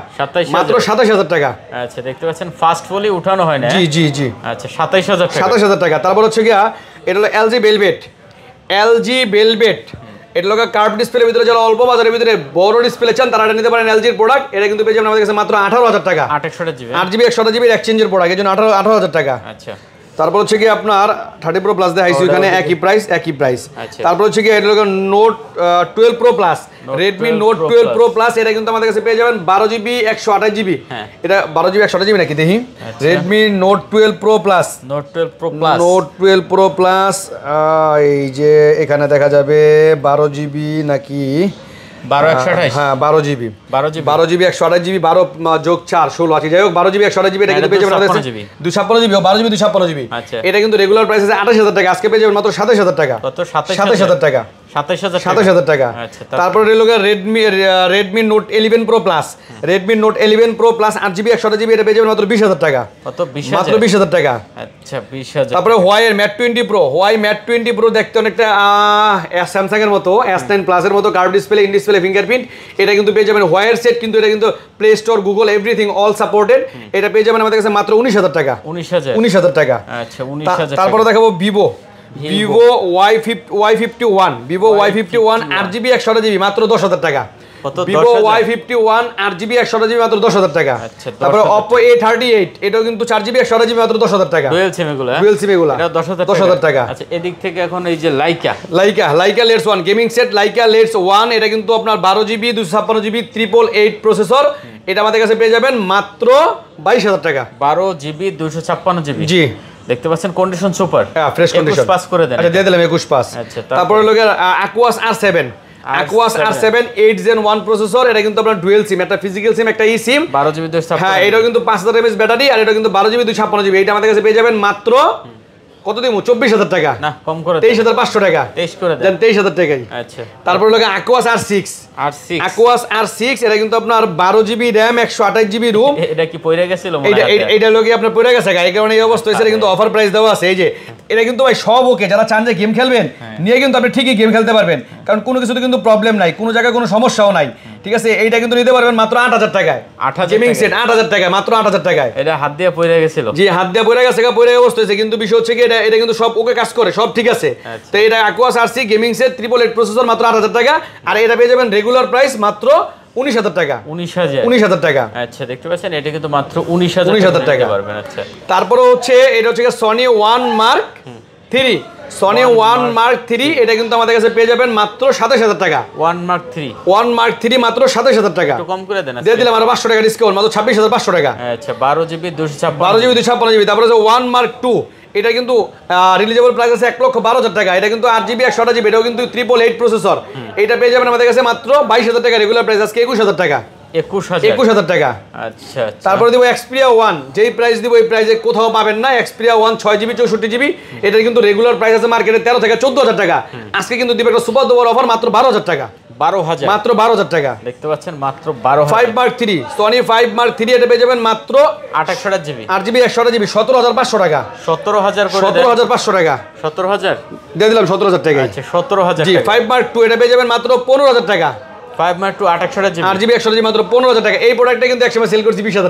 মাত্র সাতাশ হাজার টাকা আচ্ছা দেখতে পাচ্ছেন ফাস্ট পলি উঠানো হয় না হ্যাঁ? জি জি জি আচ্ছা সাতাশ হাজার সাতাশ হাজার টাকা তারপর হচ্ছে গিয়া এটা হলো এলজি বেলভেট এলজি বেলবেট এটা লোক কার্ভ ডিসপ্লের ভিতরে যারা অল্প বাজারের ভিতরে বড় ডিসপ্লে চান তারা নিতে পারেন এলজির প্রোডাক্ট এটা কিন্তু পেয়ে যাবেন আমাদের কাছে মাত্র আঠারো হাজার টাকা আট জিবি একশো জিবির এক্সচেঞ্জের প্রোডাক্ট এই জন্য আঠারো আঠারো হাজার টাকা আচ্ছা তারপর হচ্ছে কি আপনার থার্টি প্রো প্লাস দেখাইছি ওখানে একই প্রাইস একই প্রাইস আচ্ছা। তারপর হচ্ছে কি এটা note twelve pro plus Redmi note twelve pro plus এটা কিন্তু আমাদের কাছে পেয়ে যাবেন বারো জিবি একশো আঠাশ জিবি হ্যাঁ। এটা বারো জিবি একশো আঠাশ জিবি নাকি দেখি Redmi note twelve pro plus note twelve pro plus note twelve pro plus এই যে এখানে দেখা যাবে বারো জিবি নাকি বারো একশো হ্যাঁ, হ্যাঁ বারো জিবি বারো জিবি বারো জিবি একশো আঠাশ জিবি বারো যোগ চার ষোলো যাই হোক বারো জিবি একশো আঠাশ জিবি এটা কিন্তু পেয়ে যাবেন দুই বারো জিবি দুই ছাপ্পান্ন জিবি আচ্ছা। এটা কিন্তু রেগুলার প্রাইস আছে হাজার টাকা আজকে পেয়ে যাবেন মাত্র সাতাশ হাজার টাকা সাতাশ হাজার টাকা সাতাশ হাজার টাকা আচ্ছা, তারপরে note eleven pro plus Redmi note eleven pro plus আট জিবি একশো জিবি এটা পেয়ে যাবেন বিশ হাজার টাকা আচ্ছা, তারপরে হোয়াইয়ের Mate twenty pro Huawei Mate twenty pro দেখতে অনেকটা স্যামসাং এর মতো এস নাইন প্লাসের মতো curve display in display fingerprint এটা কিন্তু পেয়ে যাবেন হোয়াইয়ের সেট কিন্তু এটা কিন্তু play store Google everything all supported এটা পেয়ে যাবেন আমাদের কাছে মাত্র উনিশ হাজার টাকা উনিশ হাজার টাকা আচ্ছা, তারপরে দেখাবো Vivo Vivo Y fifty Y fifty one Vivo Y fifty one আট জিবি একশো জিবি মাত্র দশ হাজার টাকা এটা কিন্তু আপনার বারো জিবি দুশো ছাপ্পান্ন জিবি ত্রিপল এইট প্রসেসর এটা আমাদের কাছে পেয়ে যাবেন মাত্র বাইশ হাজার টাকা বারো জিবি দুশো ছাপ্পান্ন জিবি জি দেখতে পাচ্ছেন কন্ডিশন সুপার হ্যাঁ ফ্রেশ কন্ডিশন পাস করে দেন আচ্ছা দিয়ে দিলাম 21 পাস আচ্ছা তারপরে R 7 Aquos R 7 8 Gen 1 processor এটা কিন্তু আপনার ডুয়াল সিম একটা ফিজিক্যাল সিম একটা ই সিম 12 জিবি 256 হ্যাঁ এটাও কিন্তু 5000 এমএস ব্যাটারি আর এটা কিন্তু 12 জিবি 256 জিবি এটা আমাদের কাছে পেয়ে যাবেন মাত্র কত দিমু চব্বিশ হাজার টাকা না কম করে তেইশ হাজার পাঁচশো টাকা তেইশ করে দেন তেইশ হাজার টাকাই আচ্ছা তারপর লোকে অ্যাকুয়াস আর সিক্স কোনো কিন্তু প্রবলেম নাই জায়গায় সমস্যাও নাই হ্যাঁ। ঠিক আছে এইটা কিন্তু নিতে পারবেন মাত্র আট হাজার টাকায় আট সেট আট হাজার টাকায় মাত্র আট হাজার টাকায় এটা হাত দিয়ে পড়ে গেছিল জি হাত দিয়ে পড়ে গেছে পড়ে অবস্থা হয়েছে কিন্তু বিষয় হচ্ছে কি এটা এটা কিন্তু সব ওকে কাজ করে সব ঠিক আছে আচ্ছা। তো এটা Aquos R C gaming set triple eight processor মাত্র আট হাজার টাকা আর এটা পেয়ে যাবেন রেগুলার রেগুলার প্রাইস মাত্র উনিশ হাজার টাকা উনিশ হাজার উনিশ হাজার টাকা আচ্ছা দেখতে পাচ্ছেন এটা কিন্তু মাত্র উনিশ হাজার উনিশ হাজার টাকা পারবেন আচ্ছা তারপরে হচ্ছে এটা হচ্ছে Sony one mark three Sony one mark three এটা কিন্তু আমাদের কাছে পেয়ে যাবেন মাত্র সাতাশ হাজার টাকা one mark three one mark three মাত্র সাতাশ হাজার টাকা কম করে দেন দিয়ে দিলাম আরো পাঁচশো টাকা ডিসকাউন্ট মাত্র ছাব্বিশ হাজার পাঁচশো টাকা হ্যাঁ, আচ্ছা বারো জিবি দুশো ছাপ্পান্ন বারো জিবি দুশো ছাপ্পান্ন জিবি তারপরে ওয়ান মার্ক টু এটা কিন্তু রিলিজেবল প্রাইস আছে এক লক্ষ বারো হাজার টাকা এটা কিন্তু আট জিবি একশো জিবি এটাও কিন্তু ট্রিপল এইট প্রসেসর এটা পেয়ে যাবেন আমাদের কাছে মাত্র বাইশ হাজার টাকা রেগুলার প্রাইস আজকে একুশ হাজার টাকা আচ্ছা, আচ্ছা। মাত্র বারো হাজার টাকা জিবি আট জিবি একশো জিবি সতেরো হাজার পাঁচশো টাকা সতেরো হাজার সতেরো হাজার পাঁচশো টাকা সতেরো হাজার দিয়ে দিলাম সতেরো হাজার টাকা আচ্ছা, সতেরো হাজার ফাইভ মার্ক টু এটা পেয়ে যাবেন মাত্র পনেরো হাজার টাকা ফাইভ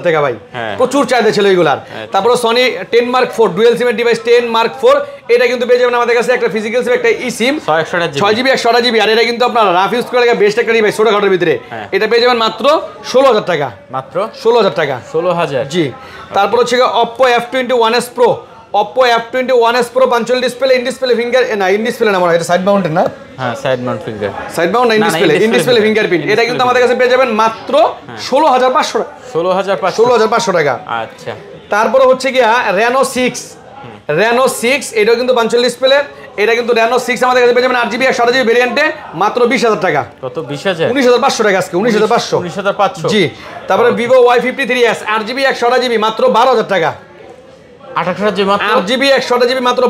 টাকা ভাই হ্যাঁ। প্রচুর টেন মার্ক ফোর এটা কিন্তু পেয়ে যাবেন আমাদের কাছে একটা ফিজিক্যাল সিম একটা ই সিম ছয় জিবি জিবি আর এটা কিন্তু আপনার করে ভিতরে হ্যাঁ। এটা পেয়ে যাবেন মাত্র ষোলো হাজার টাকা মাত্র ষোলো হাজার টাকা ষোলো হাজার জি তারপর হচ্ছে Oppo one pro Oppo F twenty one S pro punch hole display in display finger না ইন ডিসপ্লে না এটা সাইড মাউন্টের না হ্যাঁ side mount finger side mount in display in display fingerprint এটা কিন্তু আমাদের কাছে পেয়ে যাবেন মাত্র হ্যাঁ। ষোলো হাজার পাঁচশো টাকা ষোলো হাজার পাঁচশো ষোলো হাজার পাঁচশো টাকা আচ্ছা তারপরে হচ্ছে গিয়া রেনো সিক্স রেনো সিক্স এটাও কিন্তু পাঞ্চল ডিসপ্লে এটা কিন্তু রেনো সিক্স আমাদের কাছে পেয়ে যাবেন আট জিবি একশো আট জিবি ভেরিয়েন্টে মাত্র বিশ হাজার টাকা কত বিশ হাজার উনিশ হাজার পাঁচশো টাকা আজকে উনিশ হাজার পাঁচশো উনিশ হাজার পাঁচশো জি তারপরে Vivo Y fifty three S আট জিবি একশো আট জিবি মাত্র বারো হাজার টাকা যারা ছোট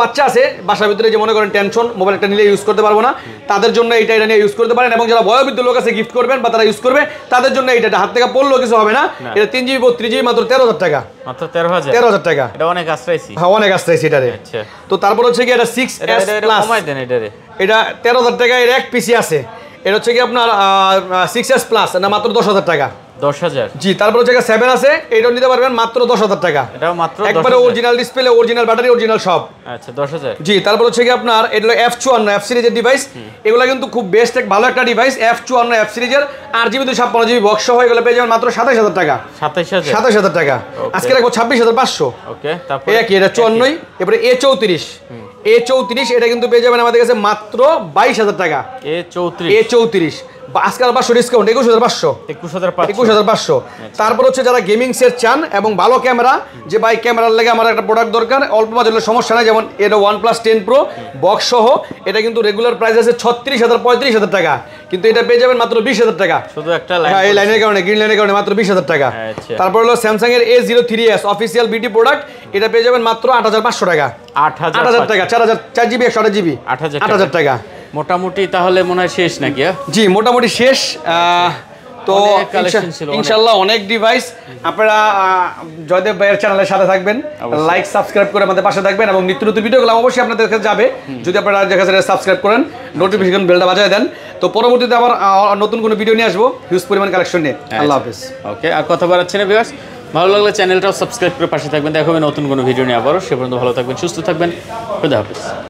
বাচ্চা আছে বাসার ভিতরে যে মনে করেন টেনশন মোবাইল একটা নিলে ইউজ করতে পারবো না তাদের জন্য এটা এটা নিয়ে ইউজ করতে পারেন এবং যারা বয়বৃদ্ধ লোক আছে গিফট করবেন বা তারা ইউজ করবে তাদের জন্য এটা হাত থেকে পড়লেও কিছু হবে না এটা তিন জিবি বত্রিশ জিবি মাত্র তেরো হাজার টাকা তেরো হাজার টাকা এটা এক পিসি আছে এটা হচ্ছে কি আপনার সিক্স এস প্লাস না মাত্র দশ হাজার টাকা দশ জি তারপর হচ্ছে সেভেন আছে এটা নিতে পারবেন মাত্র দশ হাজার টাকা এটাও মাত্র একবারে original display original battery original সব আচ্ছা দশ জি তারপর হচ্ছে কি আপনার এটা এফ চুয়ান্ন এফ সিরিজের ডিভাইস এগুলা কিন্তু খুব বেস্ট এক ভালো একটা ডিভাইস এফ চুয়ান্ন এফ সিরিজের আট জিবি দুই ছাপ্পান্ন বক্স হয় এগুলো পেয়ে যাবেন মাত্র সাতাশ হাজার টাকা সাতাশ হাজার টাকা আজকে রাখবো ছাব্বিশ হাজার পাঁচশো ওকে কি এটা চুয়ান্নই এরপরে এ চৌত্রিশ এ চৌত্রিশ এটা কিন্তু পেয়ে যাবেন আমাদের কাছে মাত্র বাইশ হাজার টাকা এ চৌত্রিশ এ চৌত্রিশ আজকাল পাঁচশো ডিসকাউন্ট একুশ হাজার পাঁচশো একুশ হাজার পাঁচশো আচ্ছা। তারপর হচ্ছে যারা গেমিং সেট চান এবং ভালো ক্যামেরা যে বাই ক্যামেরার লেগে আমার একটা প্রোডাক্ট দরকার অল্প বাজারের সমস্যা নাই যেমন এটা one plus ten pro box সহ এটা কিন্তু রেগুলার প্রাইস আছে ছত্রিশ হাজার পঁয়ত্রিশ হাজার টাকা কিন্তু এটা পেয়ে যাবেন মাত্র বিশ হাজার টাকা শুধু একটা হ্যাঁ, এই লাইনের কারণে গ্রিন লাইনের কারণে মাত্র বিশ হাজার টাকা আচ্ছা। তারপর হলো স্যামসাং এর A zero three S official BT product এটা পেয়ে যাবেন মাত্র আট হাজার পাঁচশো টাকা আট হাজার টাকা চার হাজার চার জিবি একশো আট জিবি আট হাজার টাকা মোটামুটি তাহলে মনে হয় শেষ নাকি হ্যাঁ? জি মোটামুটি শেষ তো ইনশাল্লাহ অনেক ডিভাইস আপনারা জয়দেব ভাইয়ের চ্যানেলের সাথে থাকবেন লাইক সাবস্ক্রাইব করে আমাদের পাশে থাকবেন এবং নিত্য নতুন ভিডিওগুলো অবশ্যই আপনাদের কাছে যাবে যদি আপনারা দেখা সাবস্ক্রাইব করেন নোটিফিকেশন বেলটা বাজায় দেন তো পরবর্তীতে আবার নতুন কোনো ভিডিও নিয়ে আসবো হিউজ পরিমাণ কালেকশন নিয়ে আচ্ছা। আল্লাহ হাফিজ ওকে আর কথা বাড়াচ্ছি না বিকাশ ভালো লাগলে চ্যানেলটাও সাবস্ক্রাইব করে পাশে থাকবেন দেখাবেন নতুন কোনো ভিডিও নিয়ে আবারও সে পর্যন্ত ভালো থাকবেন সুস্থ থাকবেন খুদা হাফিজ